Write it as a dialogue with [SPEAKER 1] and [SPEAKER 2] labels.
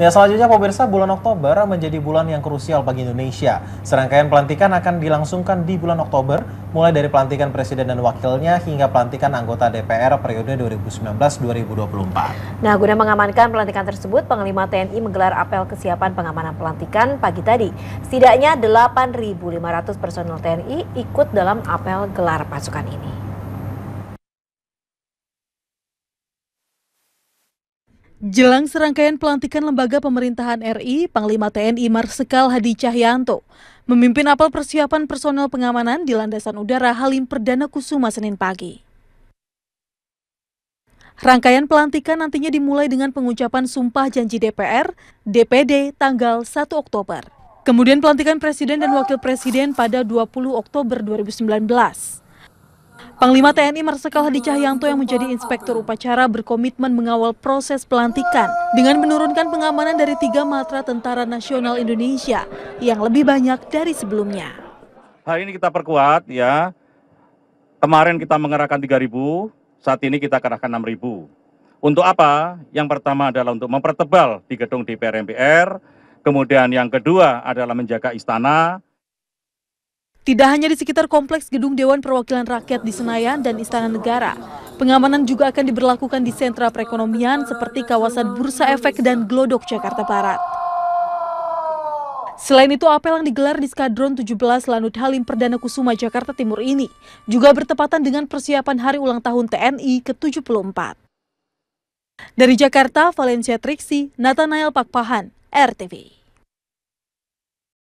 [SPEAKER 1] Ya, selanjutnya pemirsa, bulan Oktober menjadi bulan yang krusial bagi Indonesia. Serangkaian pelantikan akan dilangsungkan di bulan Oktober, mulai dari pelantikan presiden dan wakilnya hingga pelantikan anggota DPR periode 2019-2024.
[SPEAKER 2] Nah, guna mengamankan pelantikan tersebut, Panglima TNI menggelar apel kesiapan pengamanan pelantikan pagi tadi. Setidaknya 8.500 personel TNI ikut dalam apel gelar pasukan ini.
[SPEAKER 3] Jelang serangkaian pelantikan lembaga pemerintahan RI, Panglima TNI Marsikal Hadi Cahyanto memimpin apel persiapan personel pengamanan di landasan udara Halim Perdana Kusuma Senin pagi. Rangkaian pelantikan nantinya dimulai dengan pengucapan sumpah janji DPR, DPD tanggal 1 Oktober. Kemudian pelantikan Presiden dan Wakil Presiden pada 20 Oktober 2019. Panglima TNI Marsikal Hadi Cahyanto yang menjadi inspektur upacara berkomitmen mengawal proses pelantikan dengan menurunkan pengamanan dari tiga matra Tentara Nasional Indonesia yang lebih banyak dari sebelumnya.
[SPEAKER 4] Hari ini kita perkuat ya. Kemarin kita mengerahkan 3.000, saat ini kita kerahkan 6.000. Untuk apa? Yang pertama adalah untuk mempertebal di gedung DPR MPR, kemudian yang kedua adalah menjaga istana,
[SPEAKER 3] tidak hanya di sekitar kompleks gedung Dewan Perwakilan Rakyat di Senayan dan Istana Negara, pengamanan juga akan diberlakukan di sentra perekonomian seperti kawasan Bursa Efek dan Glodok, Jakarta Barat. Selain itu, apel yang digelar di Skadron 17 Lanut Halim Perdana Kusuma, Jakarta Timur ini juga bertepatan dengan persiapan Hari Ulang Tahun TNI ke-74. Dari Jakarta, Valencia Triksi, Nathanael Pakpahan, RTV.